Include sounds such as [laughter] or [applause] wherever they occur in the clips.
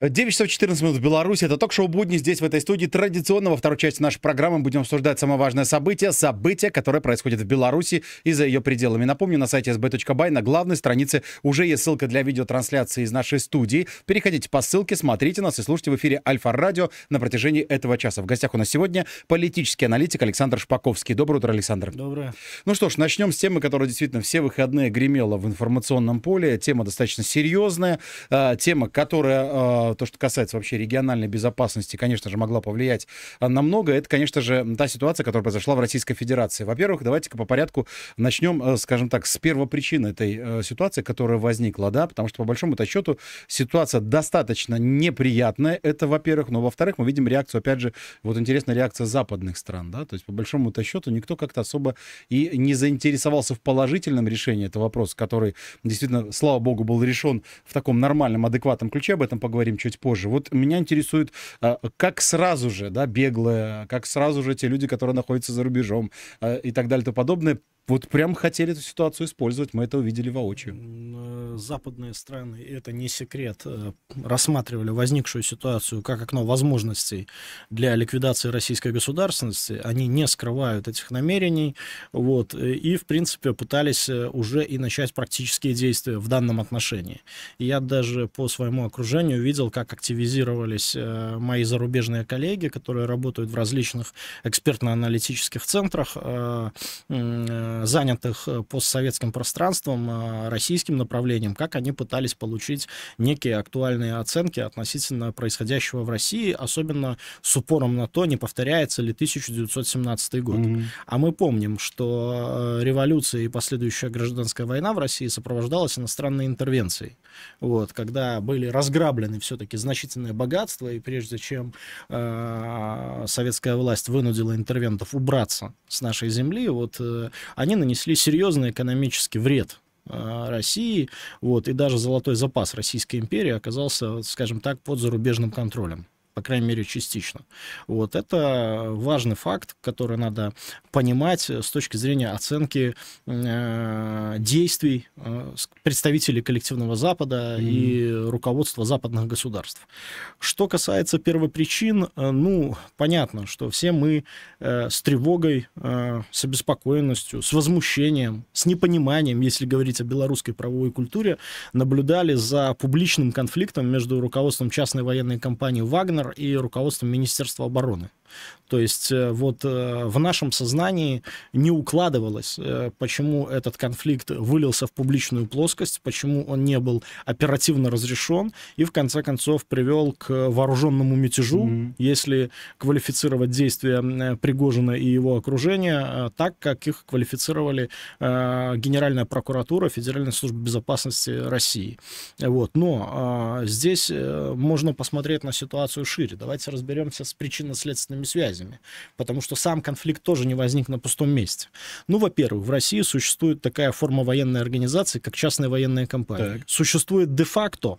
9 часов 14 минут в Беларуси. Это ток-шоу «Будни» здесь, в этой студии. Традиционно во второй части нашей программы будем обсуждать самое важное событие. Событие, которое происходит в Беларуси и за ее пределами. Напомню, на сайте sb.by на главной странице уже есть ссылка для видеотрансляции из нашей студии. Переходите по ссылке, смотрите нас и слушайте в эфире Альфа-Радио на протяжении этого часа. В гостях у нас сегодня политический аналитик Александр Шпаковский. Доброе утро, Александр. Доброе. Ну что ж, начнем с темы, которая действительно все выходные гремела в информационном поле. Тема достаточно серьезная. А, тема, которая а, а, то, что касается вообще региональной безопасности, конечно же, могла повлиять а, на многое, это, конечно же, та ситуация, которая произошла в Российской Федерации. Во-первых, давайте-ка по порядку начнем, э, скажем так, с первопричины этой э, ситуации, которая возникла, да, потому что, по большому-то счету, ситуация достаточно неприятная, это, во-первых, но, во-вторых, мы видим реакцию, опять же, вот интересная реакция западных стран, да, то есть, по большому-то счету, никто как-то особо и не заинтересовался в положительном решении этого вопроса, который, действительно, слава богу, был решен в таком нормальном, адекватном ключе, об этом поговорим чуть позже. Вот меня интересует, а, как сразу же, да, беглые, как сразу же те люди, которые находятся за рубежом а, и так далее и тому подобное, вот прям хотели эту ситуацию использовать, мы это увидели воочию. Э, западные страны, это не секрет, э, рассматривали возникшую ситуацию как окно возможностей для ликвидации российской государственности. Они не скрывают этих намерений, вот, э, и, в принципе, пытались уже и начать практические действия в данном отношении. Я даже по своему окружению видел, как активизировались мои зарубежные коллеги, которые работают в различных экспертно-аналитических центрах, занятых э, постсоветским пространством, э, российским направлением, как они пытались получить некие актуальные оценки относительно происходящего в России, особенно с упором на то, не повторяется ли 1917 год. Mm-hmm. А мы помним, что э, революция и последующая гражданская война в России сопровождалась иностранной интервенцией вот, когда были разграблены все-таки значительные богатства, и прежде чем э, советская власть вынудила интервентов убраться с нашей земли, вот, э, они нанесли серьезный экономический вред э, России, вот, и даже золотой запас Российской империи оказался, скажем так, под зарубежным контролем по крайней мере, частично. Вот это важный факт, который надо понимать с точки зрения оценки э, действий э, представителей коллективного Запада mm-hmm. и руководства западных государств. Что касается первопричин, э, ну, понятно, что все мы э, с тревогой, э, с обеспокоенностью, с возмущением, с непониманием, если говорить о белорусской правовой культуре, наблюдали за публичным конфликтом между руководством частной военной компании «Вагнер» и руководством Министерства обороны. То есть э, вот э, в нашем сознании не укладывалось, э, почему этот конфликт вылился в публичную плоскость, почему он не был оперативно разрешен и в конце концов привел к вооруженному мятежу, mm-hmm. если квалифицировать действия Пригожина и его окружения так, как их квалифицировали Генеральная прокуратура, Федеральной службы безопасности России. Вот. Но здесь можно посмотреть на ситуацию шире. Давайте разберемся с причинно-следственными общественными связями, потому что сам конфликт тоже не возник на пустом месте. Ну, во-первых, в России существует такая форма военной организации, как частная военная компания. Так. Существует де-факто,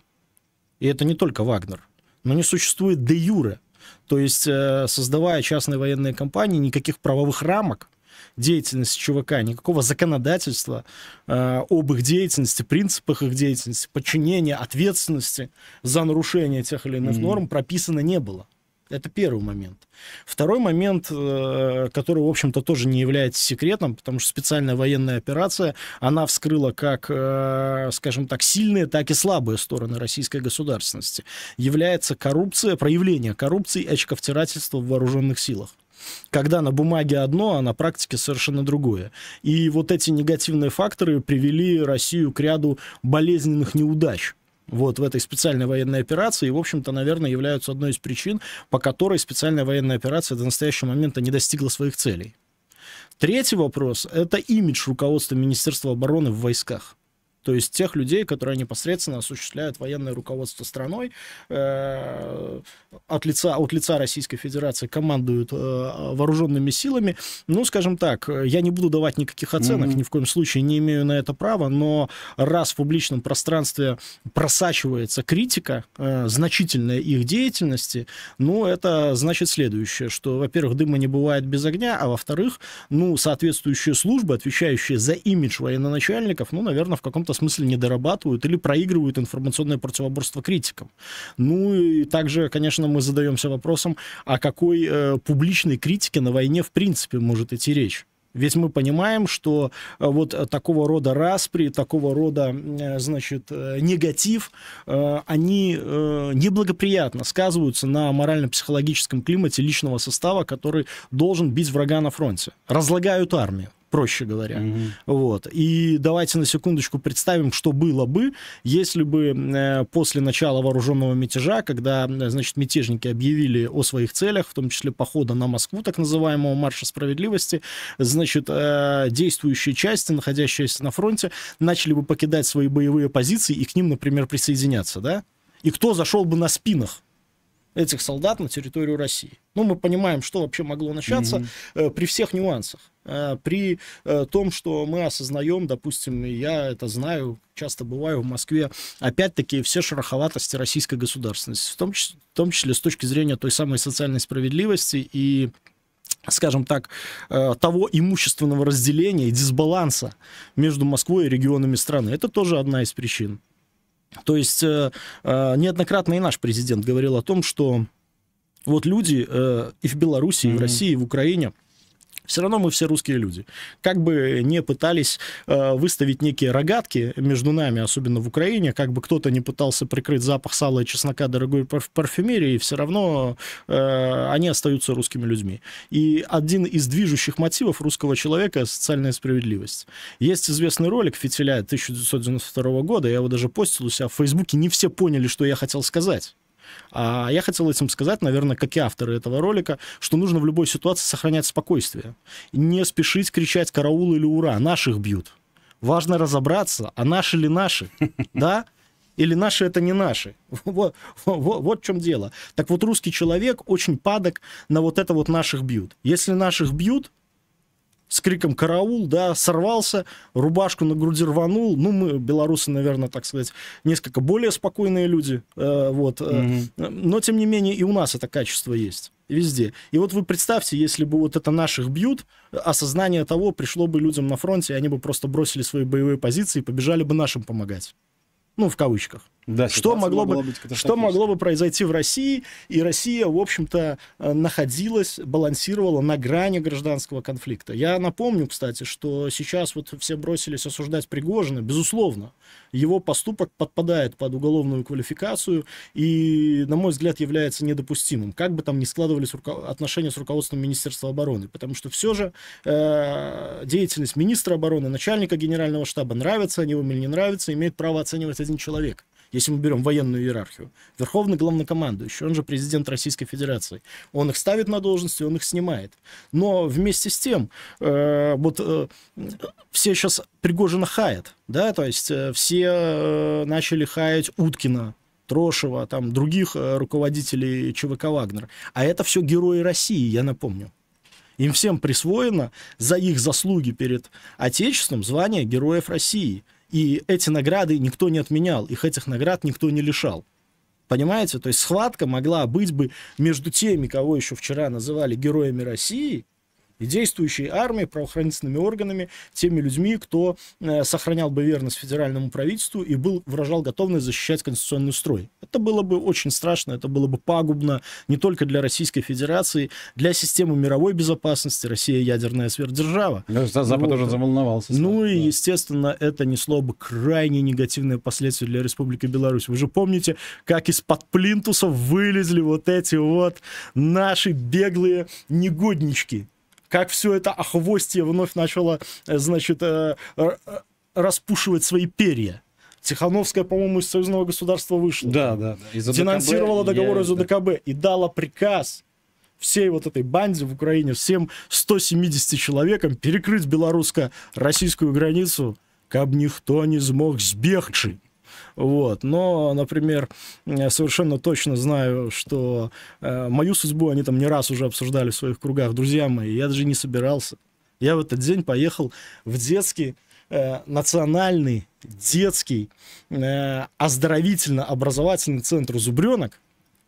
и это не только Вагнер, но не существует де-юре. То есть, э, создавая частные военные компании, никаких правовых рамок деятельности ЧВК, никакого законодательства э, об их деятельности, принципах их деятельности, подчинения, ответственности за нарушение тех или иных mm-hmm. норм прописано не было. Это первый момент. Второй момент, э, который, в общем-то, тоже не является секретом, потому что специальная военная операция, она вскрыла как, э, скажем так, сильные, так и слабые стороны российской государственности. Является коррупция, проявление коррупции и очковтирательства в вооруженных силах когда на бумаге одно, а на практике совершенно другое. И вот эти негативные факторы привели Россию к ряду болезненных неудач вот, в этой специальной военной операции, и, в общем-то, наверное, являются одной из причин, по которой специальная военная операция до настоящего момента не достигла своих целей. Третий вопрос – это имидж руководства Министерства обороны в войсках. То есть тех людей, которые непосредственно осуществляют военное руководство страной, э, от, лица, от лица Российской Федерации командуют э, вооруженными силами. Ну, скажем так, я не буду давать никаких оценок, mm-hmm. ни в коем случае не имею на это права, но раз в публичном пространстве просачивается критика э, значительная их деятельности, ну, это значит следующее, что, во-первых, дыма не бывает без огня, а во-вторых, ну, соответствующие службы, отвечающие за имидж военноначальников, ну, наверное, в каком-то каком-то смысле не дорабатывают или проигрывают информационное противоборство критикам. Ну и также, конечно, мы задаемся вопросом, о какой э, публичной критике на войне в принципе может идти речь. Ведь мы понимаем, что э, вот такого рода распри, такого рода, э, значит, э, негатив, они неблагоприятно сказываются на морально-психологическом климате личного состава, который должен бить врага на фронте. Разлагают армию проще говоря. Mm-hmm. Вот. И давайте на секундочку представим, что было бы, если бы э, после начала вооруженного мятежа, когда, э, значит, мятежники объявили о своих целях, в том числе похода на Москву, так называемого марша справедливости, значит, э, действующие части, находящиеся на фронте, начали бы покидать свои боевые позиции и к ним, например, присоединяться, да? И кто зашел бы на спинах? этих солдат на территорию России. Ну, мы понимаем, что вообще могло начаться Mm -hmm. при всех нюансах. Э, при э, том, что мы осознаем, допустим, я это знаю, часто бываю в Москве, опять-таки все шероховатости российской государственности, в том, в том числе с точки зрения той самой социальной справедливости и скажем так, того имущественного разделения и дисбаланса между Москвой и регионами страны. Это тоже одна из причин. То есть э, э, неоднократно и наш президент говорил о том, что вот люди э, и в Беларуси, и в России, и в Украине – все равно мы все русские люди. Как бы не пытались э, выставить некие рогатки между нами, особенно в Украине, как бы кто-то не пытался прикрыть запах сала и чеснока дорогой парф парфюмерии, все равно э, они остаются русскими людьми. И один из движущих мотивов русского человека — социальная справедливость. Есть известный ролик Фитиля 1992 года, я его даже постил у себя в Фейсбуке, не все поняли, что я хотел сказать. А я хотел этим сказать, наверное, как и авторы этого ролика, что нужно в любой ситуации сохранять спокойствие. Не спешить кричать «караул» или «ура», наших бьют. Важно разобраться, а наши ли наши, [laughs] да? Или наши это не наши. Вот, [laughs] вот, вот в чем дело. Так вот, русский человек очень падок на вот это вот наших бьют. Если наших бьют, с криком «караул», да, сорвался, рубашку на груди рванул. Ну, мы, белорусы, наверное, так сказать, несколько более спокойные люди, э, вот. Mm-hmm. Но, тем не менее, и у нас это качество есть везде. И вот вы представьте, если бы вот это наших бьют, осознание того пришло бы людям на фронте, и они бы просто бросили свои боевые позиции и побежали бы нашим помогать. Ну, в кавычках. Да, что могло бы, быть что могло бы произойти в России, и Россия, в общем-то, э, находилась, балансировала на грани гражданского конфликта. Я напомню, кстати, что сейчас вот все бросились осуждать Пригожина, безусловно, его поступок подпадает под уголовную квалификацию и, на мой взгляд, является недопустимым, как бы там ни складывались отношения с руководством Министерства обороны, потому что все же э, деятельность министра обороны, начальника генерального штаба, нравится они вам или не нравится, имеет право оценивать один человек если мы берем военную иерархию. Верховный главнокомандующий, он же президент Российской Федерации. Он их ставит на должности, он их снимает. Но вместе с тем, э, вот э, все сейчас Пригожина хаят, да, то есть э, все э, начали хаять Уткина, Трошева, там, других э, руководителей ЧВК «Вагнер». А это все герои России, я напомню. Им всем присвоено за их заслуги перед Отечеством звание Героев России – и эти награды никто не отменял, их этих наград никто не лишал. Понимаете? То есть схватка могла быть бы между теми, кого еще вчера называли героями России, и действующей армией, правоохранительными органами, теми людьми, кто э, сохранял бы верность федеральному правительству и был, выражал готовность защищать конституционный строй. Это было бы очень страшно, это было бы пагубно не только для Российской Федерации, для системы мировой безопасности. Россия ядерная сверхдержава. Ну, Запад вот. Ну, уже заволновался. Ну да. и, естественно, это несло бы крайне негативные последствия для Республики Беларусь. Вы же помните, как из-под плинтусов вылезли вот эти вот наши беглые негоднички как все это охвостье вновь начало, э, значит, э, э, распушивать свои перья. Тихановская, по-моему, из союзного государства вышла. Да, да. да. финансировала договор я... из ОДКБ и дала приказ всей вот этой банде в Украине, всем 170 человекам перекрыть белорусско-российскую границу, как никто не смог сбегчить. Вот. Но, например, совершенно точно знаю, что э, мою судьбу они там не раз уже обсуждали в своих кругах. Друзья мои, я даже не собирался. Я в этот день поехал в детский э, национальный детский э, оздоровительно-образовательный центр «Зубренок»,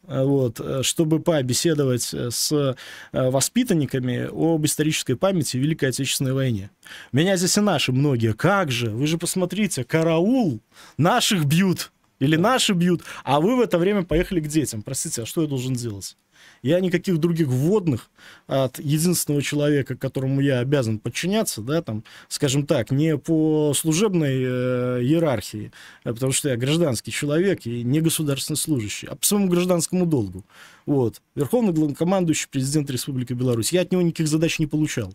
Э, вот, э, чтобы побеседовать э, с воспитанниками об исторической памяти Великой Отечественной войне. Меня здесь и наши многие. Как же? Вы же посмотрите, караул! Наших бьют! Или наши бьют, а вы в это время поехали к детям. Простите, а что я должен делать? Я никаких других вводных от единственного человека, которому я обязан подчиняться, да, там, скажем так, не по служебной э, иерархии, э, потому что я гражданский человек и не государственный служащий, а по своему гражданскому долгу. Вот. Верховный главнокомандующий, президент Республики Беларусь. Я от него никаких задач не получал.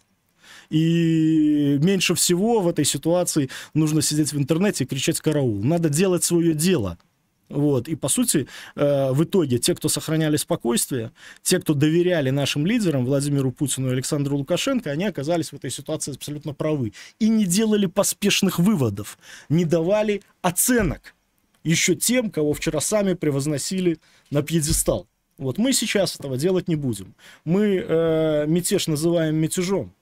И меньше всего в этой ситуации нужно сидеть в интернете и кричать «караул». Надо делать свое дело – вот. И, по сути, э, в итоге те, кто сохраняли спокойствие, те, кто доверяли нашим лидерам, Владимиру Путину и Александру Лукашенко, они оказались в этой ситуации абсолютно правы. И не делали поспешных выводов, не давали оценок еще тем, кого вчера сами превозносили на пьедестал. Вот мы сейчас этого делать не будем. Мы э, мятеж называем мятежом.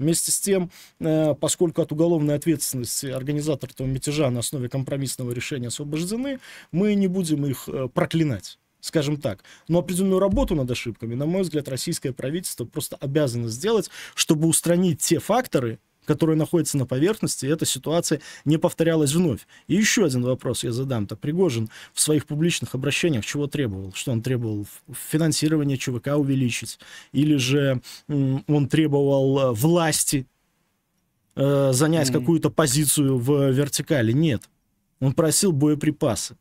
Вместе с тем, э, поскольку от уголовной ответственности организатор этого мятежа на основе компромиссного решения освобождены, мы не будем их э, проклинать скажем так. Но определенную работу над ошибками, на мой взгляд, российское правительство просто обязано сделать, чтобы устранить те факторы, которые находятся на поверхности, эта ситуация не повторялась вновь. И еще один вопрос я задам. Так Пригожин в своих публичных обращениях чего требовал? Что он требовал? Финансирование ЧВК увеличить? Или же он требовал э, власти э, занять mm какую-то позицию в вертикали? Нет. Он просил боеприпасы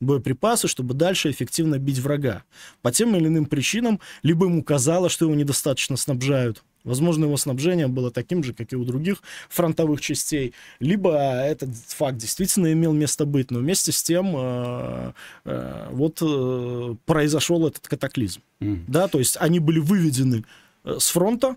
боеприпасы, чтобы дальше эффективно бить врага. По тем или иным причинам, либо ему казалось, что его недостаточно снабжают, Возможно, его снабжение было таким же, как и у других фронтовых частей. Либо этот факт действительно имел место быть, но вместе с тем э, э, вот э, произошел этот катаклизм. Mm. Да, то есть они были выведены э, с фронта,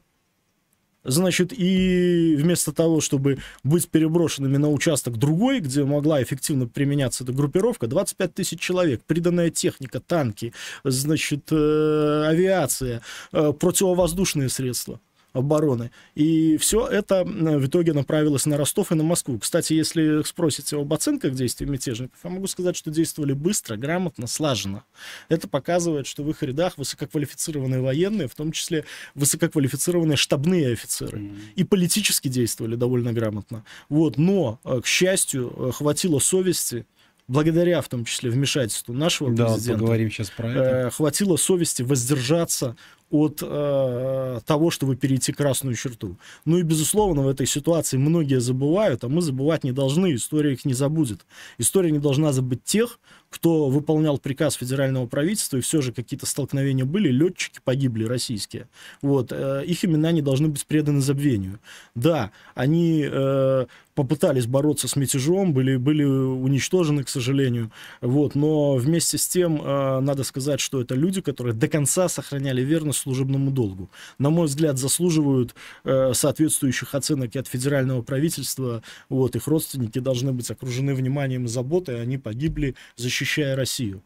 Значит, и вместо того, чтобы быть переброшенными на участок другой, где могла эффективно применяться эта группировка, 25 тысяч человек, приданная техника, танки, значит, э, авиация, э, противовоздушные средства – обороны. И все это в итоге направилось на Ростов и на Москву. Кстати, если спросите об оценках действий мятежников, я могу сказать, что действовали быстро, грамотно, слаженно. Это показывает, что в их рядах высококвалифицированные военные, в том числе высококвалифицированные штабные офицеры. Mm-hmm. И политически действовали довольно грамотно. Вот. Но, э, к счастью, э, хватило совести благодаря в том числе вмешательству нашего да, президента, поговорим сейчас про это. Э, хватило совести воздержаться от э, того, чтобы перейти красную черту. Ну и, безусловно, в этой ситуации многие забывают, а мы забывать не должны, история их не забудет. История не должна забыть тех, кто выполнял приказ федерального правительства, и все же какие-то столкновения были, летчики погибли российские. Вот, э, их имена не должны быть преданы забвению. Да, они э, попытались бороться с мятежом, были, были уничтожены, к сожалению. Вот, но вместе с тем, э, надо сказать, что это люди, которые до конца сохраняли верность служебному долгу. На мой взгляд, заслуживают э, соответствующих оценок и от федерального правительства. Вот, их родственники должны быть окружены вниманием и заботой, а они погибли, защищены защищая Россию.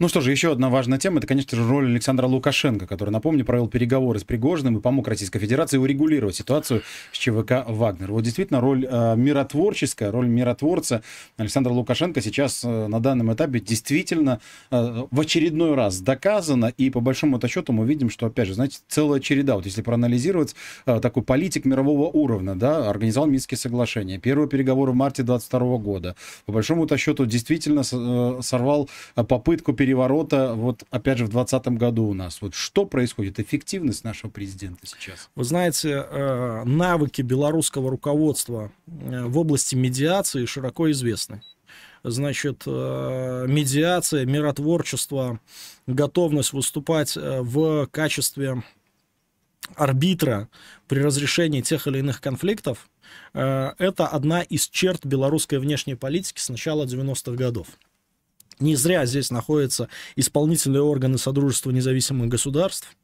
Ну что же, еще одна важная тема, это, конечно же, роль Александра Лукашенко, который, напомню, провел переговоры с Пригожным и помог Российской Федерации урегулировать ситуацию с ЧВК «Вагнер». Вот действительно, роль э, миротворческая, роль миротворца Александра Лукашенко сейчас э, на данном этапе действительно э, в очередной раз доказана, и по большому -то счету мы видим, что, опять же, знаете, целая череда, вот если проанализировать, э, такой политик мирового уровня, да, организовал Минские соглашения, первые переговоры в марте 22 года, по большому -то счету действительно э, сорвал организовал э, попытку переворота, вот опять же, в 2020 году у нас. Вот что происходит? Эффективность нашего президента сейчас? Вы знаете, э, навыки белорусского руководства э, в области медиации широко известны значит, медиация, миротворчество, готовность выступать в качестве арбитра при разрешении тех или иных конфликтов, это одна из черт белорусской внешней политики с начала 90-х годов. Не зря здесь находятся исполнительные органы Содружества независимых государств.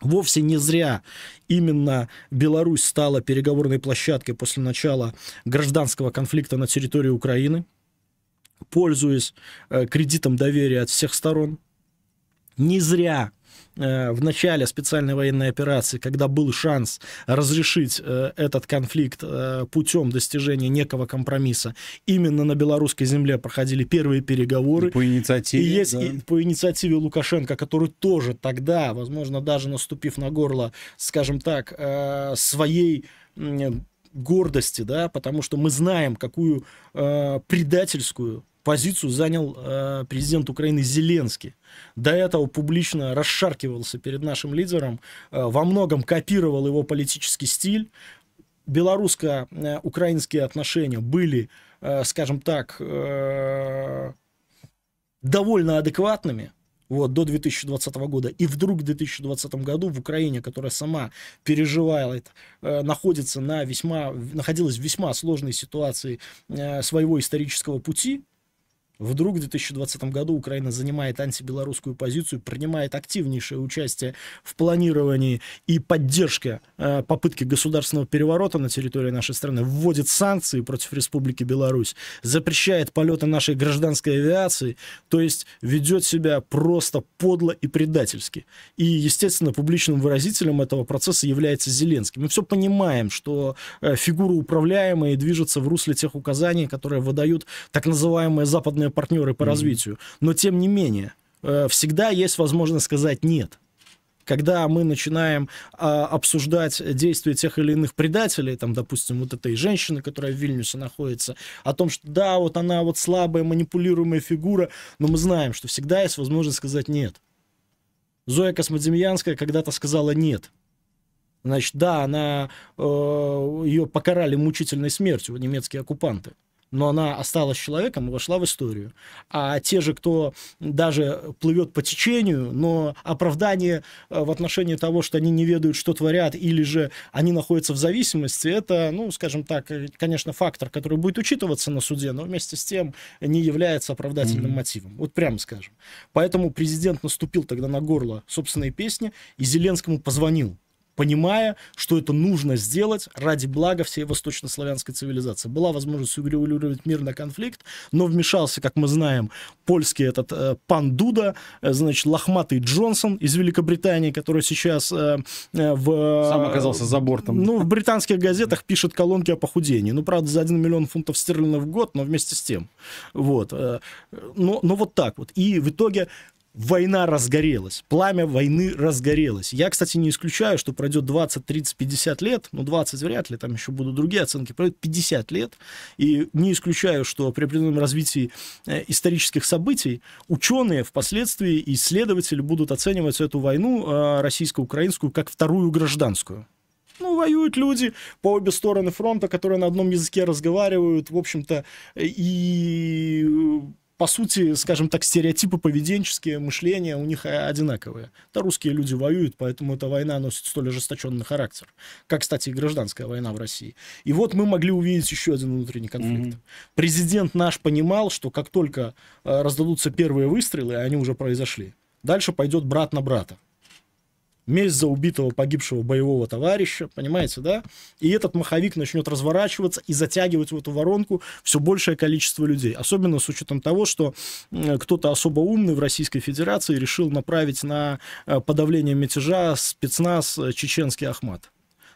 Вовсе не зря именно Беларусь стала переговорной площадкой после начала гражданского конфликта на территории Украины, пользуясь э, кредитом доверия от всех сторон. Не зря Э, в начале специальной военной операции, когда был шанс разрешить э, этот конфликт э, путем достижения некого компромисса, именно на белорусской земле проходили первые переговоры. И по инициативе. И есть да. и по инициативе Лукашенко, который тоже тогда, возможно, даже наступив на горло, скажем так, своей гордости, да, потому что мы знаем, какую э, предательскую позицию занял э, президент Украины Зеленский. До этого публично расшаркивался перед нашим лидером, э, во многом копировал его политический стиль. Белорусско-украинские отношения были, э, скажем так, э, довольно адекватными вот, до 2020 года. И вдруг в 2020 году в Украине, которая сама переживала э, находится на весьма, находилась в весьма сложной ситуации э, своего исторического пути, Вдруг в 2020 году Украина занимает антибелорусскую позицию, принимает активнейшее участие в планировании и поддержке э, попытки государственного переворота на территории нашей страны, вводит санкции против Республики Беларусь, запрещает полеты нашей гражданской авиации, то есть ведет себя просто подло и предательски. И, естественно, публичным выразителем этого процесса является Зеленский. Мы все понимаем, что э, фигура управляемая движется в русле тех указаний, которые выдают так называемые западные серьезные партнеры по развитию. Но тем не менее, э, всегда есть возможность сказать нет когда мы начинаем а, обсуждать действия тех или иных предателей, там, допустим, вот этой женщины, которая в Вильнюсе находится, о том, что да, вот она вот слабая, манипулируемая фигура, но мы знаем, что всегда есть возможность сказать нет. Зоя Космодемьянская когда-то сказала нет. Значит, да, она, э, ее покарали мучительной смертью немецкие оккупанты но она осталась человеком и вошла в историю. А те же, кто даже плывет по течению, но оправдание э, в отношении того, что они не ведают, что творят, или же они находятся в зависимости, это, ну, скажем так, э, конечно, фактор, который будет учитываться на суде, но вместе с тем не является оправдательным mm-hmm. мотивом. Вот прямо скажем. Поэтому президент наступил тогда на горло собственной песни и Зеленскому позвонил понимая, что это нужно сделать ради блага всей восточнославянской цивилизации. Была возможность урегулировать мирный конфликт, но вмешался, как мы знаем, польский этот э, пан Дуда, э, значит, лохматый Джонсон из Великобритании, который сейчас э, э, в... Сам оказался за бортом. Ну, в британских газетах пишет колонки о похудении. Ну, правда, за 1 миллион фунтов стерлингов в год, но вместе с тем. Вот. Э, но, но вот так вот. И в итоге война разгорелась, пламя войны разгорелось. Я, кстати, не исключаю, что пройдет 20, 30, 50 лет, ну 20 вряд ли, там еще будут другие оценки, пройдет 50 лет, и не исключаю, что при определенном развитии э, исторических событий ученые впоследствии и исследователи будут оценивать эту войну э, российско-украинскую как вторую гражданскую. Ну, воюют люди по обе стороны фронта, которые на одном языке разговаривают, в общем-то, и по сути, скажем так, стереотипы поведенческие, мышления у них э, одинаковые. Да, русские люди воюют, поэтому эта война носит столь ожесточенный характер. Как, кстати, и гражданская война в России. И вот мы могли увидеть еще один внутренний конфликт. Mm-hmm. Президент наш понимал, что как только э, раздадутся первые выстрелы, они уже произошли, дальше пойдет брат на брата месть за убитого погибшего боевого товарища, понимаете, да? И этот маховик начнет разворачиваться и затягивать в эту воронку все большее количество людей. Особенно с учетом того, что кто-то особо умный в Российской Федерации решил направить на э, подавление мятежа спецназ э, чеченский Ахмат.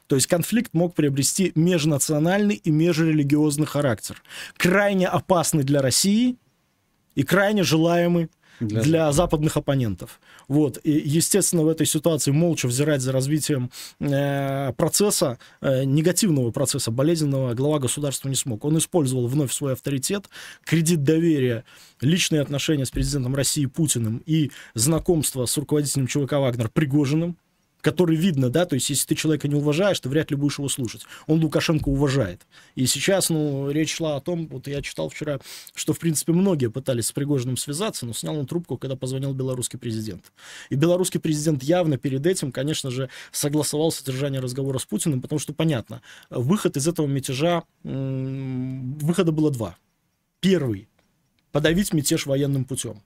То есть конфликт мог приобрести межнациональный и межрелигиозный характер. Крайне опасный для России и крайне желаемый для, для западных оппонентов. Вот. И, естественно, в этой ситуации молча взирать за развитием э, процесса, э, негативного процесса, болезненного, глава государства не смог. Он использовал вновь свой авторитет, кредит доверия, личные отношения с президентом России Путиным и знакомство с руководителем ЧВК «Вагнер» Пригожиным, который видно, да, то есть если ты человека не уважаешь, ты вряд ли будешь его слушать. Он Лукашенко уважает. И сейчас, ну, речь шла о том, вот я читал вчера, что, в принципе, многие пытались с Пригожиным связаться, но снял он трубку, когда позвонил белорусский президент. И белорусский президент явно перед этим, конечно же, согласовал содержание разговора с Путиным, потому что, понятно, выход из этого мятежа, выхода было два. Первый подавить мятеж военным путем.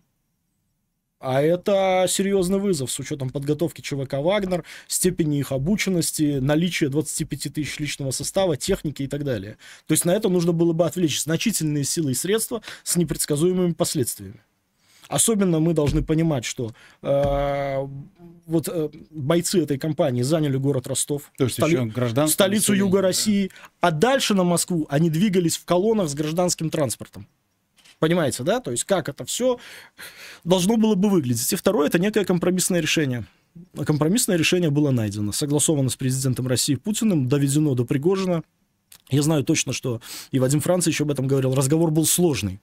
А это серьезный вызов с учетом подготовки ЧВК «Вагнер», степени их обученности, наличия 25 тысяч личного состава, техники и так далее. То есть на это нужно было бы отвлечь значительные силы и средства с непредсказуемыми последствиями. Особенно мы должны понимать, что э, вот э, бойцы этой компании заняли город Ростов, То есть столи... столицу Юга России, да. а дальше на Москву они двигались в колоннах с гражданским транспортом. Понимаете, да? То есть как это все должно было бы выглядеть. И второе, это некое компромиссное решение. Компромиссное решение было найдено, согласовано с президентом России Путиным, доведено до Пригожина. Я знаю точно, что и Вадим Франц еще об этом говорил, разговор был сложный.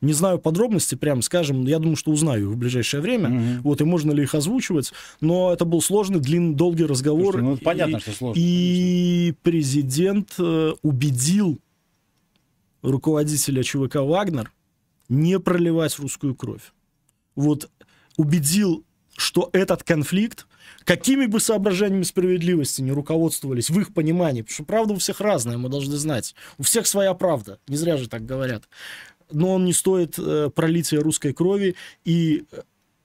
Не знаю подробности, прям скажем, я думаю, что узнаю в ближайшее время. Mm -hmm. Вот и можно ли их озвучивать. Но это был сложный, длинный, долгий разговор. Слушайте, ну, и, понятно, что сложно. И конечно. президент э, убедил руководителя ЧВК Вагнер не проливать русскую кровь. Вот убедил, что этот конфликт, какими бы соображениями справедливости не руководствовались в их понимании, потому что правда у всех разная, мы должны знать, у всех своя правда, не зря же так говорят, но он не стоит э, пролития русской крови и э,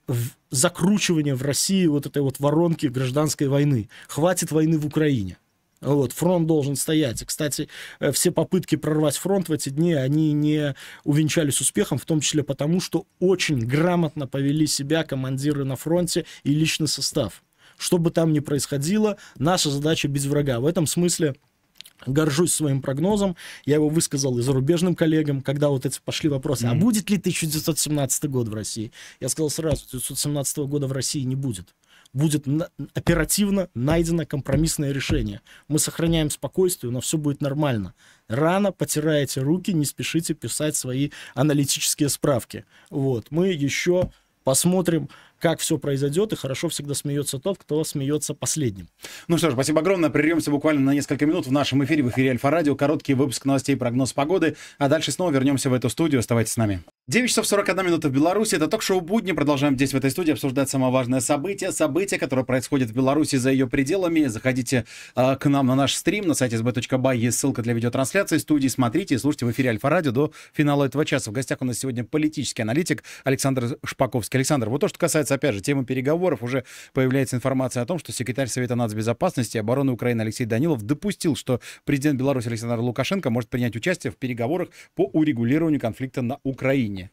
в закручивание в России вот этой вот воронки гражданской войны. Хватит войны в Украине. Вот, фронт должен стоять. кстати, э, все попытки прорвать фронт в эти дни, они не увенчались успехом, в том числе потому, что очень грамотно повели себя командиры на фронте и личный состав. Что бы там ни происходило, наша задача без врага. В этом смысле горжусь своим прогнозом. Я его высказал и зарубежным коллегам, когда вот эти пошли вопросы, mm-hmm. а будет ли 1917 год в России? Я сказал сразу, 1917 года в России не будет будет оперативно найдено компромиссное решение. Мы сохраняем спокойствие, но все будет нормально. Рано потираете руки, не спешите писать свои аналитические справки. Вот. Мы еще посмотрим, как все произойдет, и хорошо всегда смеется тот, кто смеется последним. Ну что ж, спасибо огромное. Прервемся буквально на несколько минут в нашем эфире, в эфире Альфа-Радио. Короткий выпуск новостей, прогноз погоды, а дальше снова вернемся в эту студию. Оставайтесь с нами. 9 часов 41 минута в Беларуси. Это ток-шоу «Будни». Продолжаем здесь, в этой студии, обсуждать самое важное событие. Событие, которое происходит в Беларуси за ее пределами. Заходите э, к нам на наш стрим на сайте sb.by. Есть ссылка для видеотрансляции студии. Смотрите и слушайте в эфире Альфа-Радио до финала этого часа. В гостях у нас сегодня политический аналитик Александр Шпаковский. Александр, вот то, что касается, опять же, темы переговоров, уже появляется информация о том, что секретарь Совета нацбезопасности и обороны Украины Алексей Данилов допустил, что президент Беларуси Александр Лукашенко может принять участие в переговорах по урегулированию конфликта на Украине мнение?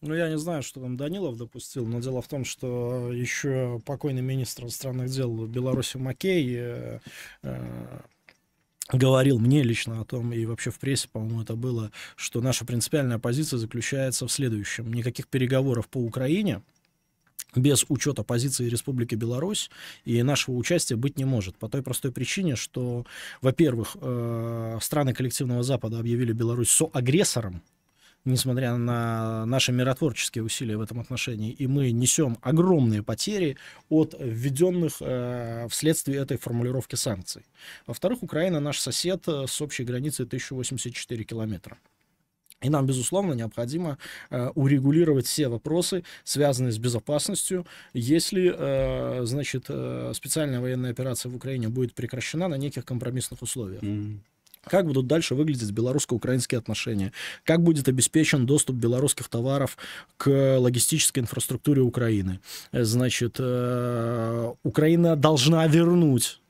Ну, я не знаю, что там Данилов допустил, но дело в том, что еще покойный министр иностранных дел Беларуси Макей э, э, говорил мне лично о том, и вообще в прессе, по-моему, это было, что наша принципиальная позиция заключается в следующем. Никаких переговоров по Украине без учета позиции Республики Беларусь и нашего участия быть не может. По той простой причине, что, во-первых, э, страны коллективного Запада объявили Беларусь соагрессором, несмотря на наши миротворческие усилия в этом отношении, и мы несем огромные потери от введенных э, вследствие этой формулировки санкций. Во-вторых, Украина наш сосед э, с общей границей 1084 километра. И нам, безусловно, необходимо э, урегулировать все вопросы, связанные с безопасностью. Если, э, значит, э, специальная военная операция в Украине будет прекращена на неких компромиссных условиях. Mm-hmm как будут дальше выглядеть белорусско-украинские отношения, как будет обеспечен доступ белорусских товаров к логистической инфраструктуре Украины. Значит, э, Украина должна вернуть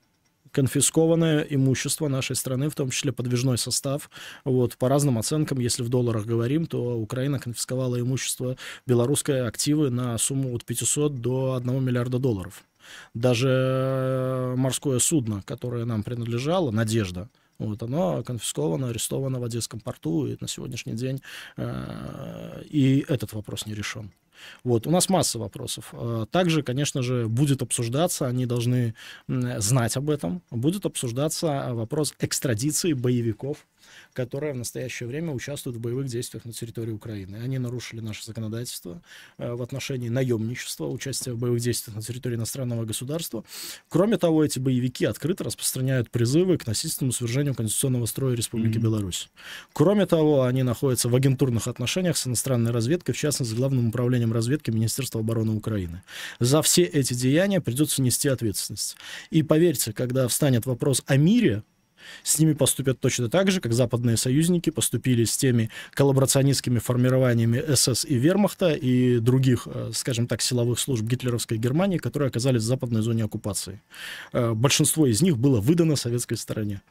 конфискованное имущество нашей страны, в том числе подвижной состав. Вот, по разным оценкам, если в долларах говорим, то Украина конфисковала имущество белорусское активы на сумму от 500 до 1 миллиарда долларов. Даже э, морское судно, которое нам принадлежало, «Надежда», вот, оно конфисковано, арестовано в Одесском порту, и на сегодняшний день э, и этот вопрос не решен. Вот, у нас масса вопросов. Э, также, конечно же, будет обсуждаться, они должны знать об этом, будет обсуждаться э, вопрос экстрадиции боевиков которая в настоящее время участвует в боевых действиях на территории Украины. Они нарушили наше законодательство э, в отношении наемничества, участия в боевых действиях на территории иностранного государства. Кроме того, эти боевики открыто распространяют призывы к насильственному свержению конституционного строя Республики mm-hmm. Беларусь. Кроме того, они находятся в агентурных отношениях с иностранной разведкой, в частности, с Главным управлением разведки Министерства обороны Украины. За все эти деяния придется нести ответственность. И поверьте, когда встанет вопрос о мире, с ними поступят точно так же, как западные союзники поступили с теми коллаборационистскими формированиями СС и Вермахта и других, э, скажем так, силовых служб гитлеровской Германии, которые оказались в западной зоне оккупации. Э, большинство из них было выдано советской стороне.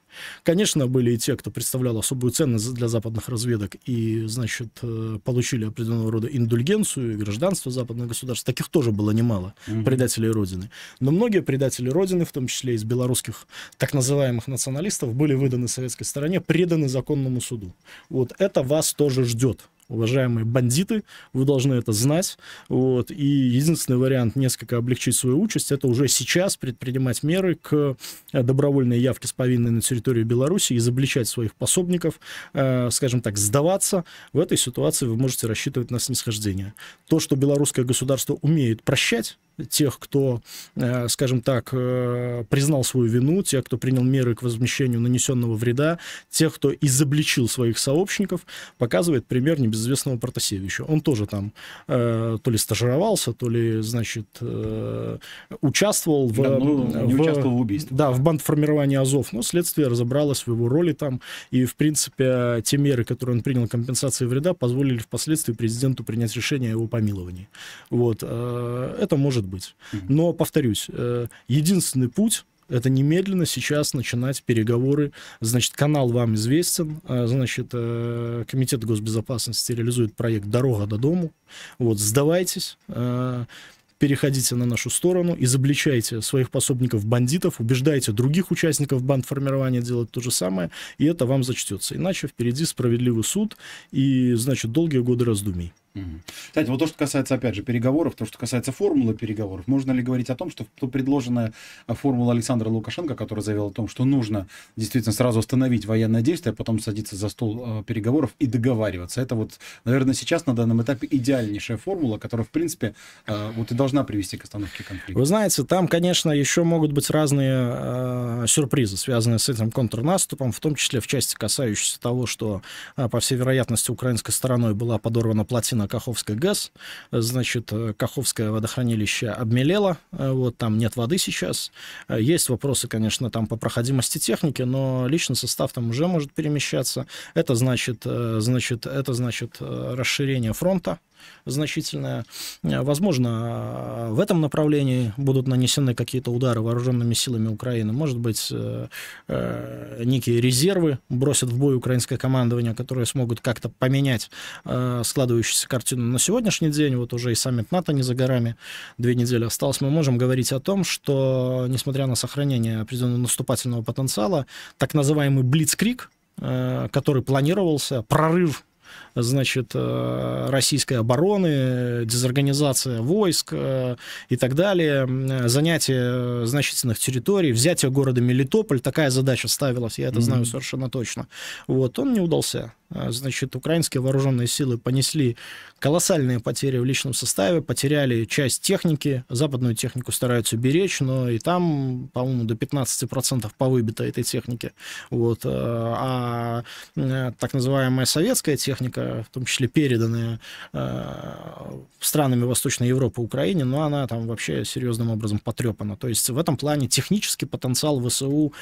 Конечно, были и те, кто представлял особую ценность для западных разведок и, значит, э, получили определенного рода индульгенцию и гражданство западных государств. Таких тоже было немало, mm-hmm. предателей Родины. Но многие предатели Родины, в том числе из белорусских так называемых националистов, текстов были выданы советской стороне, преданы законному суду. Вот это вас тоже ждет уважаемые бандиты, вы должны это знать, вот, и единственный вариант несколько облегчить свою участь, это уже сейчас предпринимать меры к э, добровольной явке с повинной на территорию Беларуси, изобличать своих пособников, э, скажем так, сдаваться, в этой ситуации вы можете рассчитывать на снисхождение. То, что белорусское государство умеет прощать, тех, кто, э, скажем так, э, признал свою вину, тех, кто принял меры к возмещению нанесенного вреда, тех, кто изобличил своих сообщников, показывает пример небезызвестного Протасевича. Он тоже там э, то ли стажировался, то ли, значит, участвовал в... Да, не в, участвовал в убийстве. Да, в бандформировании Азов, но следствие разобралось в его роли там, и, в принципе, те меры, которые он принял компенсации вреда, позволили впоследствии президенту принять решение о его помиловании. Вот. Это может быть. Но, повторюсь, э, единственный путь это немедленно сейчас начинать переговоры. Значит, канал вам известен, а, значит, э, Комитет госбезопасности реализует проект «Дорога до дому». Вот, сдавайтесь, э, переходите на нашу сторону, изобличайте своих пособников-бандитов, убеждайте других участников бандформирования делать то же самое, и это вам зачтется. Иначе впереди справедливый суд и, значит, долгие годы раздумий. Кстати, вот то, что касается, опять же, переговоров, то, что касается формулы переговоров, можно ли говорить о том, что то предложенная э, формула Александра Лукашенко, которая заявила о том, что нужно действительно сразу остановить военное действие, а потом садиться за стол э, переговоров и договариваться. Это вот, наверное, сейчас на данном этапе идеальнейшая формула, которая, в принципе, э, вот и должна привести к остановке конфликта. Вы знаете, там, конечно, еще могут быть разные э, сюрпризы, связанные с этим контрнаступом, в том числе в части касающейся того, что, по всей вероятности, украинской стороной была подорвана плотина Константина Каховская ГЭС. Значит, э, Каховское водохранилище обмелело, э, вот, там нет воды сейчас. Э, есть вопросы, конечно, там по проходимости техники, но личный состав там уже может перемещаться. Это значит, значит, это значит расширение фронта, значительная. Э, возможно, э, в этом направлении будут нанесены какие-то удары вооруженными силами Украины. Может быть, э, некие резервы бросят в бой украинское командование, которые смогут как-то поменять складывающуюся картину. На сегодняшний день вот уже и саммит НАТО не за горами, две недели осталось, мы можем говорить о том, что, несмотря на сохранение определенного наступательного потенциала, так называемый «блицкрик», который планировался, прорыв значит, э, российской обороны, дезорганизация войск э, и так далее, занятие э, значительных территорий, взятие города Мелитополь, такая задача ставилась, я это знаю совершенно точно. Вот, он не удался. А, значит, украинские вооруженные силы понесли колоссальные потери в личном составе, потеряли часть техники, западную технику стараются беречь, но и там, по-моему, до 15% повыбито этой техники. Вот. Э, а э, так называемая советская техника, в том числе переданная э, странами Восточной Европы Украине, но она там вообще серьезным образом потрепана. То есть в этом плане технический потенциал ВСУ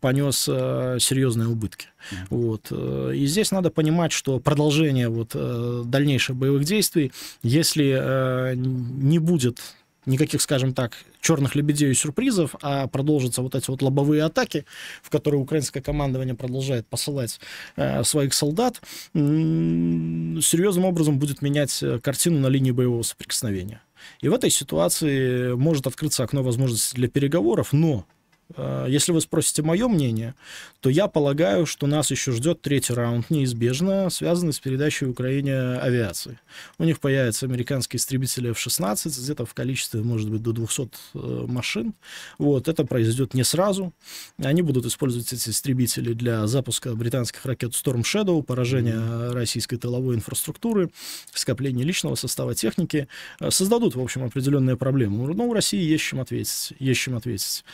понес серьезные убытки. Вот. И здесь надо понимать, что продолжение вот, э, дальнейших боевых действий, если э, не будет никаких, скажем так, черных лебедей и сюрпризов, а продолжатся вот эти вот лобовые атаки, в которые украинское командование продолжает посылать э, своих солдат, э, серьезным образом будет менять картину на линии боевого соприкосновения. И в этой ситуации может открыться окно возможностей для переговоров, но Э, если вы спросите мое мнение, то я полагаю, что нас еще ждет третий раунд, неизбежно связанный с передачей Украине авиации. У них появятся американские истребители F-16, где-то в количестве, может быть, до 200 э, машин. Вот, это произойдет не сразу. Они будут использовать эти истребители для запуска британских ракет Storm Shadow, поражения российской тыловой инфраструктуры, скопления личного состава техники. Э, создадут, в общем, определенные проблемы. Но ну, у России есть чем ответить. Есть чем ответить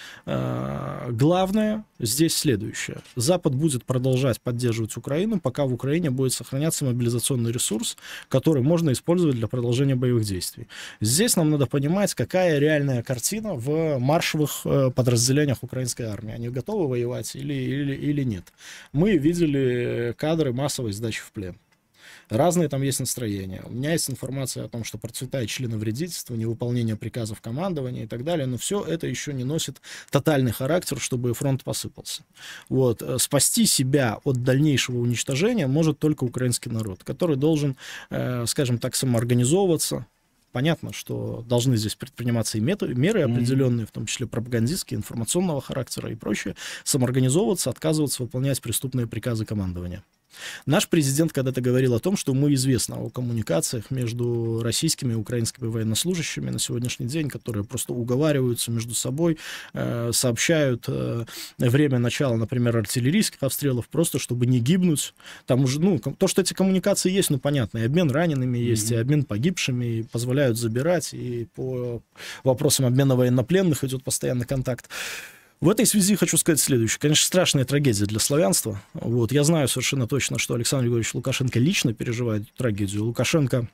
а, главное здесь следующее. Запад будет продолжать поддерживать Украину, пока в Украине будет сохраняться мобилизационный ресурс, который можно использовать для продолжения боевых действий. Здесь нам надо понимать, какая реальная картина в маршевых э, подразделениях украинской армии. Они готовы воевать или, или, или нет. Мы видели кадры массовой сдачи в плен. Разные там есть настроения. У меня есть информация о том, что процветает членовредительство, невыполнение приказов командования и так далее, но все это еще не носит тотальный характер, чтобы фронт посыпался. Вот. Э, спасти себя от дальнейшего уничтожения может только украинский народ, который должен, э, скажем так, самоорганизовываться, понятно, что должны здесь предприниматься и методы, меры определенные, в том числе пропагандистские, информационного характера и прочее, самоорганизовываться, отказываться выполнять преступные приказы командования. Наш президент когда-то говорил о том, что мы известно о коммуникациях между российскими и украинскими военнослужащими на сегодняшний день, которые просто уговариваются между собой, э, сообщают э, время начала, например, артиллерийских обстрелов, просто чтобы не гибнуть. Там уже, ну, то, что эти коммуникации есть, ну, понятно, и обмен ранеными есть, mm-hmm. и обмен погибшими, и позволяют забирать, и по вопросам обмена военнопленных идет постоянный контакт. В этой связи хочу сказать следующее. Конечно, страшная трагедия для славянства. Вот, я знаю совершенно точно, что Александр Григорьевич Лукашенко лично переживает трагедию. Лукашенко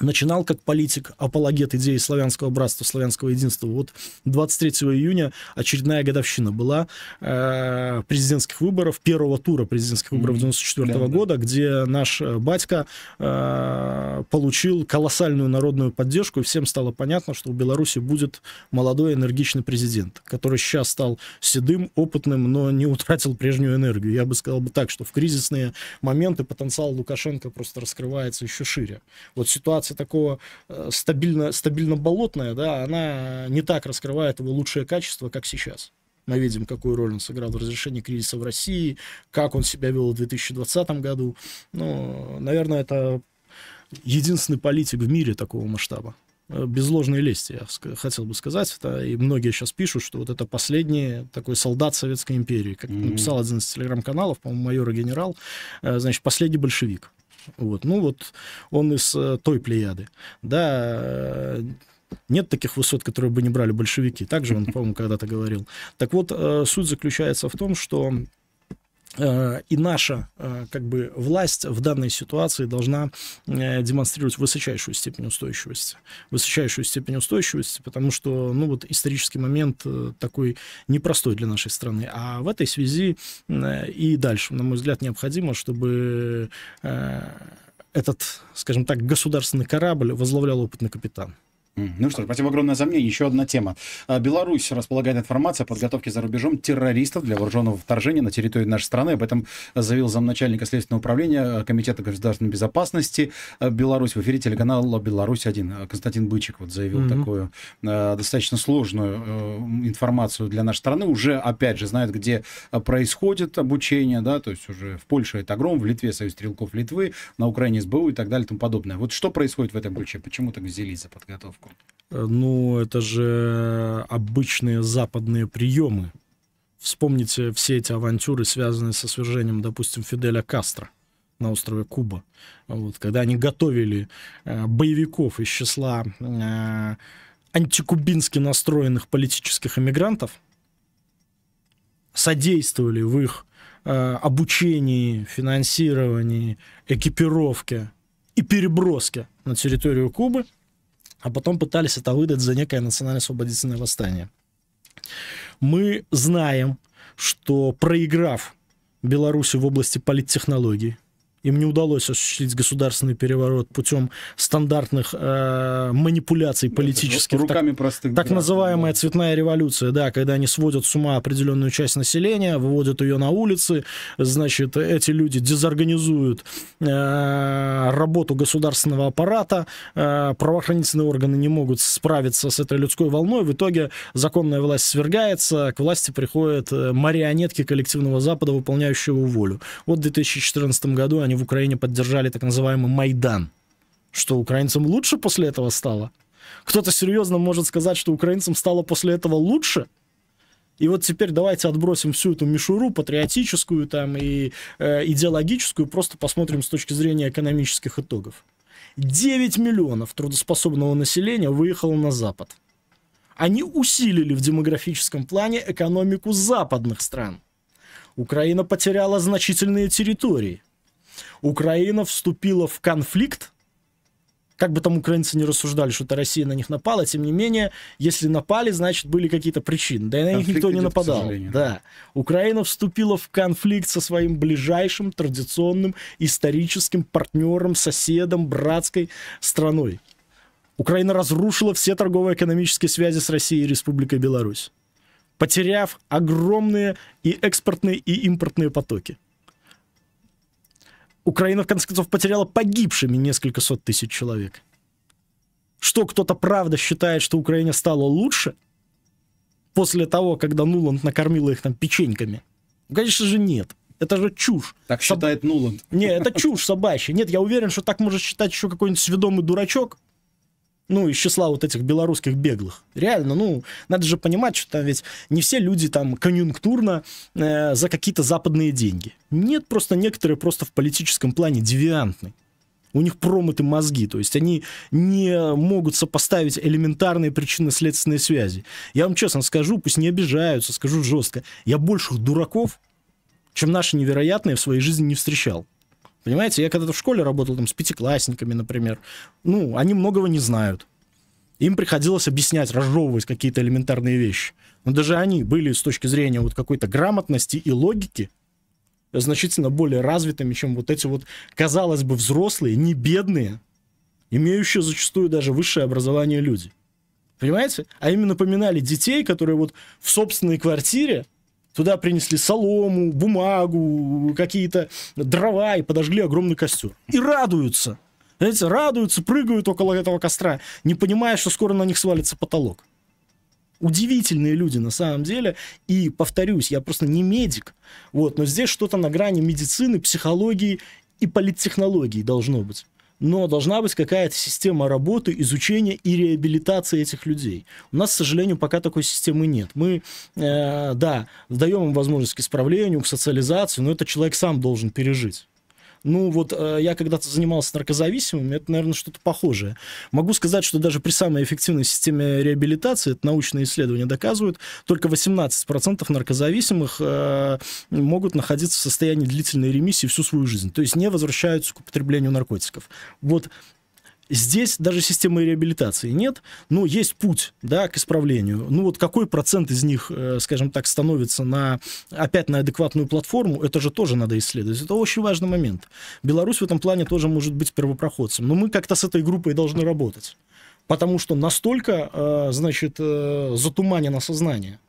начинал как политик, апологет идеи славянского братства, славянского единства. Вот 23 июня очередная годовщина была э, президентских выборов, первого тура президентских выборов 94 -го да, года, где наш э, батька э, получил колоссальную народную поддержку, и всем стало понятно, что у Беларуси будет молодой энергичный президент, который сейчас стал седым, опытным, но не утратил прежнюю энергию. Я бы сказал бы так, что в кризисные моменты потенциал Лукашенко просто раскрывается еще шире. Вот ситуация ситуация такого э, стабильно, стабильно болотная, да, она не так раскрывает его лучшее качество, как сейчас. Мы видим, какую роль он сыграл в разрешении кризиса в России, как он себя вел в 2020 году. Ну, наверное, это единственный политик в мире такого масштаба. Э, без ложной лести, я хотел бы сказать. Это, и многие сейчас пишут, что вот это последний такой солдат Советской империи. Как написал один из телеграм-каналов, по-моему, майор и генерал, э, значит, последний большевик. Вот. Ну вот он из э, той плеяды. Да, э, нет таких высот, которые бы не брали большевики. Также он, по-моему, когда-то говорил. Так вот, э, суть заключается в том, что Э, и наша э, как бы власть в данной ситуации должна э, демонстрировать высочайшую степень устойчивости. Высочайшую степень устойчивости, потому что, ну, вот исторический момент такой непростой для нашей страны. А в этой связи и дальше, на мой взгляд, необходимо, чтобы этот, скажем так, государственный корабль возглавлял опытный капитан. Ну что ж, спасибо огромное за мнение. Еще одна тема. А, Беларусь располагает информацией о подготовке за рубежом террористов для вооруженного вторжения на территорию нашей страны. Об этом заявил замначальника Следственного управления а, Комитета государственной безопасности а, Беларусь в эфире телеканала «Беларусь-1». Константин Бычик вот заявил mm-hmm. такую э, достаточно сложную э, информацию для нашей страны. Уже, опять же, знают, где происходит обучение, да, то есть уже в Польше это огром, в Литве Союз стрелков Литвы, на Украине СБУ и так далее и тому подобное. Вот что происходит в этом ключе? Почему так взялись за подготовку? ошибку? Э, ну, это же обычные западные приемы. Вспомните все эти авантюры, связанные со свержением, допустим, Фиделя Кастро на острове Куба. Вот, когда они готовили э, боевиков из числа э, антикубински настроенных политических эмигрантов, содействовали в их э, обучении, финансировании, экипировке и переброске на территорию Кубы – а потом пытались это выдать за некое национально-освободительное восстание. Мы знаем, что проиграв Беларуси в области политтехнологий, им не удалось осуществить государственный переворот путем стандартных э, манипуляций политических. Руками так, простых. Так называемая да. цветная революция, да, когда они сводят с ума определенную часть населения, выводят ее на улицы, значит, эти люди дезорганизуют э, работу государственного аппарата, э, правоохранительные органы не могут справиться с этой людской волной, в итоге законная власть свергается, к власти приходят э, марионетки коллективного Запада, выполняющего волю. Вот в 2014 году они в Украине поддержали так называемый Майдан. Что украинцам лучше после этого стало? Кто-то серьезно может сказать, что украинцам стало после этого лучше? И вот теперь давайте отбросим всю эту мишуру патриотическую там и э, идеологическую, просто посмотрим с точки зрения экономических итогов. 9 миллионов трудоспособного населения выехало на Запад. Они усилили в демографическом плане экономику западных стран. Украина потеряла значительные территории. Украина вступила в конфликт, как бы там украинцы не рассуждали, что это Россия на них напала, тем не менее, если напали, значит, были какие-то причины. Да и на конфликт них никто не идет, нападал. Да. Украина вступила в конфликт со своим ближайшим, традиционным, историческим партнером, соседом, братской страной. Украина разрушила все торгово-экономические связи с Россией и Республикой Беларусь, потеряв огромные и экспортные, и импортные потоки. Украина, в конце концов, потеряла погибшими несколько сот тысяч человек. Что, кто-то правда считает, что Украине стало лучше после того, когда Нуланд накормила их там печеньками? Конечно же, нет. Это же чушь. Так Соб... считает Нуланд. Не, это чушь собачья. Нет, я уверен, что так может считать еще какой-нибудь сведомый дурачок, ну, из числа вот этих белорусских беглых. Реально, ну, надо же понимать, что там ведь не все люди там конъюнктурно э, за какие-то западные деньги. Нет, просто некоторые просто в политическом плане девиантны. У них промыты мозги, то есть они не могут сопоставить элементарные причинно-следственные связи. Я вам честно скажу, пусть не обижаются, скажу жестко, я больших дураков, чем наши невероятные, в своей жизни не встречал. Понимаете, я когда-то в школе работал там с пятиклассниками, например. Ну, они многого не знают. Им приходилось объяснять, разжевывать какие-то элементарные вещи. Но даже они были с точки зрения вот какой-то грамотности и логики значительно более развитыми, чем вот эти вот, казалось бы, взрослые, не бедные, имеющие зачастую даже высшее образование люди. Понимаете? А именно напоминали детей, которые вот в собственной квартире Туда принесли солому, бумагу, какие-то дрова и подожгли огромный костер. И радуются. Знаете, радуются, прыгают около этого костра, не понимая, что скоро на них свалится потолок. Удивительные люди на самом деле. И повторюсь, я просто не медик. Вот, но здесь что-то на грани медицины, психологии и политтехнологии должно быть но должна быть какая-то система работы, изучения и реабилитации этих людей. У нас, к сожалению, пока такой системы нет. Мы, э, да, даем им возможность к исправлению, к социализации, но это человек сам должен пережить. Ну, вот э, я когда-то занимался наркозависимым, это, наверное, что-то похожее. Могу сказать, что даже при самой эффективной системе реабилитации, это научные исследования доказывают, только 18% наркозависимых э, могут находиться в состоянии длительной ремиссии всю свою жизнь. То есть не возвращаются к употреблению наркотиков. Вот Здесь даже системы реабилитации нет, но есть путь да, к исправлению. Ну вот какой процент из них, э, скажем так, становится на, опять на адекватную платформу, это же тоже надо исследовать. Это очень важный момент. Беларусь в этом плане тоже может быть первопроходцем. Но мы как-то с этой группой должны работать. Потому что настолько, э, значит, э, затуманено сознание.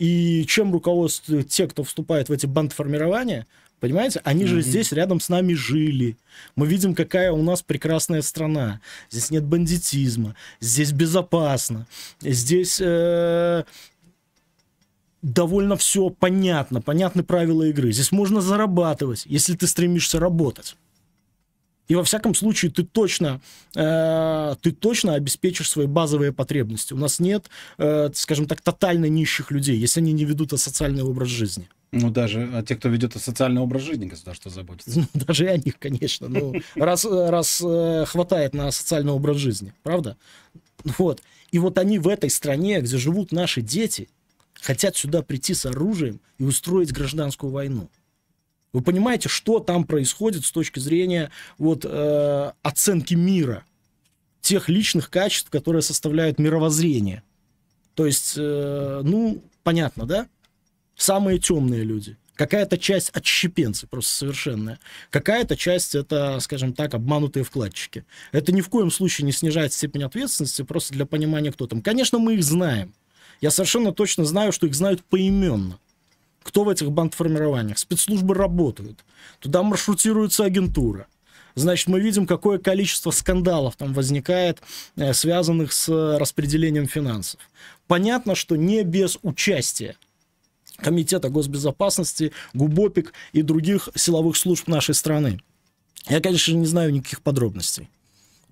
И чем руководствуют те, кто вступает в эти бандформирования – Понимаете? Они mm-hmm. же здесь рядом с нами жили. Мы видим, какая у нас прекрасная страна. Здесь нет бандитизма. Здесь безопасно. Здесь... Э, довольно все понятно, понятны правила игры. Здесь можно зарабатывать, если ты стремишься работать. И во всяком случае ты точно, э, ты точно обеспечишь свои базовые потребности. У нас нет, э, скажем так, тотально нищих людей, если они не ведут социальный образ жизни. Ну, даже а те, кто ведет социальный образ жизни, государство заботится. Ну, [laughs] даже и о них, конечно. Ну, раз, раз э, хватает на социальный образ жизни, правда? Вот. И вот они в этой стране, где живут наши дети, хотят сюда прийти с оружием и устроить гражданскую войну. Вы понимаете, что там происходит с точки зрения вот, э, оценки мира, тех личных качеств, которые составляют мировоззрение. То есть, э, ну, понятно, да? самые темные люди. Какая-то часть отщепенцы просто совершенная. Какая-то часть это, скажем так, обманутые вкладчики. Это ни в коем случае не снижает степень ответственности, просто для понимания, кто там. Конечно, мы их знаем. Я совершенно точно знаю, что их знают поименно. Кто в этих бандформированиях? Спецслужбы работают. Туда маршрутируется агентура значит, мы видим, какое количество скандалов там возникает, э, связанных с э, распределением финансов. Понятно, что не без участия Комитета госбезопасности, ГУБОПИК и других силовых служб нашей страны. Я, конечно, не знаю никаких подробностей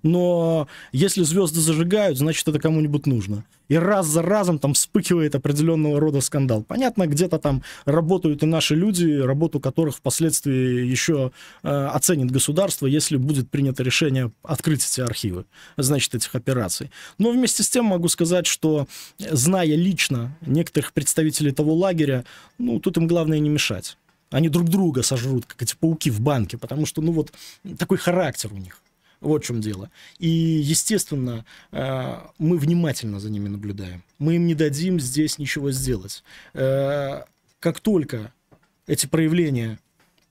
но если звезды зажигают, значит, это кому-нибудь нужно. И раз за разом там вспыхивает определенного рода скандал. Понятно, где-то там работают и наши люди, работу которых впоследствии еще э, оценит государство, если будет принято решение открыть эти архивы, значит, этих операций. Но вместе с тем могу сказать, что, зная лично некоторых представителей того лагеря, ну, тут им главное не мешать. Они друг друга сожрут, как эти пауки в банке, потому что, ну, вот такой характер у них. Вот в чем дело. И, естественно, э, мы внимательно за ними наблюдаем. Мы им не дадим здесь ничего сделать. Э, как только эти проявления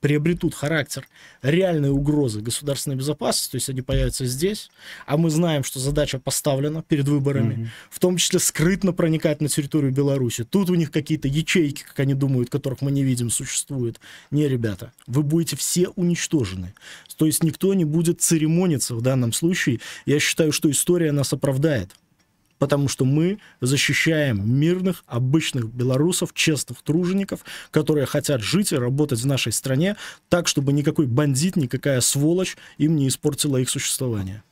приобретут характер реальной угрозы государственной безопасности, то есть они появятся здесь, а мы знаем, что задача поставлена перед выборами, mm-hmm. в том числе скрытно проникать на территорию Беларуси. Тут у них какие-то ячейки, как они думают, которых мы не видим, существуют. Не, ребята, вы будете все уничтожены. То есть никто не будет церемониться в данном случае. Я считаю, что история нас оправдает потому что мы защищаем мирных, обычных белорусов, честных тружеников, которые хотят жить и работать в нашей стране так, чтобы никакой бандит, никакая сволочь им не испортила их существование.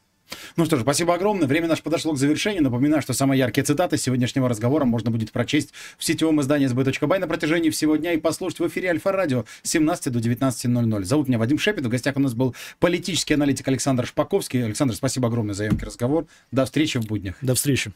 Ну что ж, спасибо огромное. Время наше подошло к завершению. Напоминаю, что самые яркие цитаты сегодняшнего разговора можно будет прочесть в сетевом издании sb.by на протяжении всего дня и послушать в эфире Альфа-радио с 17 до 19.00. Зовут меня Вадим Шепет. В гостях у нас был политический аналитик Александр Шпаковский. Александр, спасибо огромное за емкий разговор. До встречи в буднях. До встречи.